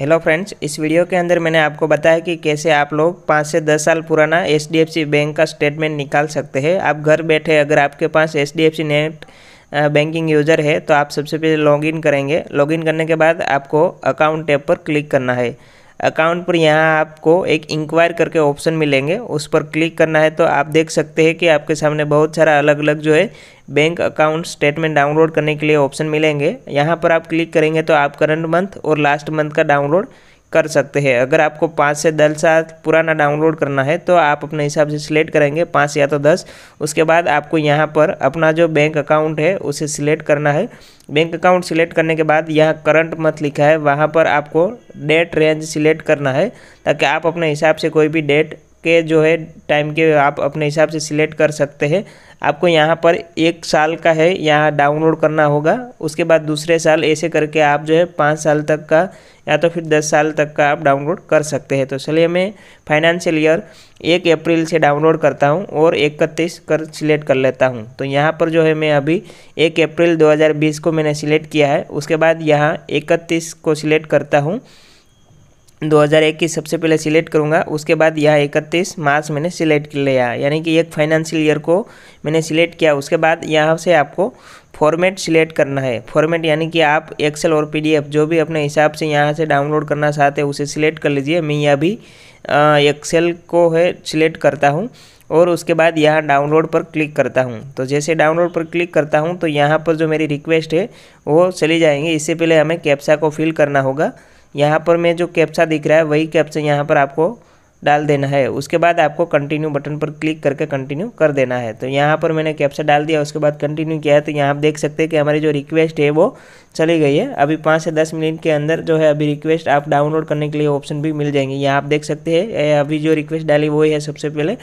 hello friends इस video के अंदर मैंने आपको बताया कि कैसे आप लोग पाँच से दस साल पुराना एच बैंक का स्टेटमेंट निकाल सकते हैं आप घर बैठे अगर आपके पास एच नेट बैंकिंग यूज़र है तो आप सबसे पहले लॉगिन करेंगे लॉगिन करने के बाद आपको अकाउंट टैब पर क्लिक करना है अकाउंट पर यहाँ आपको एक इंक्वायर करके ऑप्शन मिलेंगे उस पर क्लिक करना है तो आप देख सकते हैं कि आपके सामने बहुत सारा अलग अलग जो है बैंक अकाउंट स्टेटमेंट डाउनलोड करने के लिए ऑप्शन मिलेंगे यहाँ पर आप क्लिक करेंगे तो आप करंट मंथ और लास्ट मंथ का डाउनलोड कर सकते हैं अगर आपको पाँच से दस साल पुराना डाउनलोड करना है तो आप अपने हिसाब से सिलेक्ट करेंगे पाँच या तो दस उसके बाद आपको यहाँ पर अपना जो बैंक अकाउंट है उसे सिलेक्ट करना है बैंक अकाउंट सिलेक्ट करने के बाद यहाँ करंट मंथ लिखा है वहाँ पर आपको डेट रेंज सिलेक्ट करना है ताकि आप अपने हिसाब से कोई भी डेट के जो है टाइम के आप अपने हिसाब से सिलेक्ट कर सकते हैं आपको यहाँ पर एक साल का है यहाँ डाउनलोड करना होगा उसके बाद दूसरे साल ऐसे करके आप जो है पाँच साल तक का या तो फिर दस साल तक का आप डाउनलोड कर सकते हैं तो चलिए मैं फाइनेंशियल ईयर एक अप्रैल से डाउनलोड करता हूँ और इकतीस कर सिलेक्ट कर लेता हूँ तो यहाँ पर जो है मैं अभी एक अप्रैल दो को मैंने सिलेक्ट किया है उसके बाद यहाँ इकतीस को सिलेक्ट करता हूँ 2001 की सबसे पहले सिलेक्ट करूँगा उसके बाद यह इकतीस मार्च मैंने सिलेक्ट कर लिया यानी कि एक फाइनेंशियल ईयर को मैंने सिलेक्ट किया उसके बाद यहाँ से आपको फॉर्मेट सिलेक्ट करना है फॉर्मेट यानी कि आप एक्सेल और पीडीएफ जो भी अपने हिसाब से यहाँ से डाउनलोड करना चाहते हैं उसे सिलेक्ट कर लीजिए मैं यह भी एक्सेल को है सिलेक्ट करता हूँ और उसके बाद यहाँ डाउनलोड पर क्लिक करता हूँ तो जैसे डाउनलोड पर क्लिक करता हूँ तो यहाँ पर जो मेरी रिक्वेस्ट है वो चली जाएंगी इससे पहले हमें कैप्सा को फिल करना होगा यहाँ पर मैं जो कैप्सा दिख रहा है वही कैप्सा यहाँ पर आपको डाल देना है उसके बाद आपको कंटिन्यू बटन पर क्लिक करके कंटिन्यू कर देना है तो यहाँ पर मैंने कैप्सा डाल दिया उसके बाद कंटिन्यू किया है तो यहाँ आप देख सकते हैं कि हमारी जो रिक्वेस्ट है वो चली गई है अभी पाँच से दस मिनट के अंदर जो है अभी रिक्वेस्ट आप डाउनलोड करने के लिए ऑप्शन भी मिल जाएंगे यहाँ आप देख सकते हैं अभी जो रिक्वेस्ट डाली वही है सबसे पहले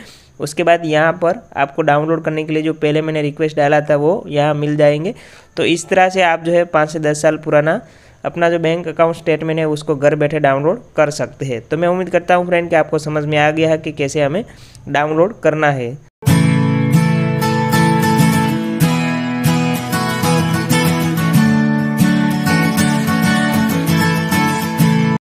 उसके बाद यहाँ पर आपको डाउनलोड करने के लिए जो पहले मैंने रिक्वेस्ट डाला था वो यहाँ मिल जाएंगे तो इस तरह से आप जो है पाँच से दस साल पुराना अपना जो बैंक अकाउंट स्टेटमेंट है उसको घर बैठे डाउनलोड कर सकते हैं तो मैं उम्मीद करता हूँ फ्रेंड कि आपको समझ में आ गया है कि कैसे हमें डाउनलोड करना है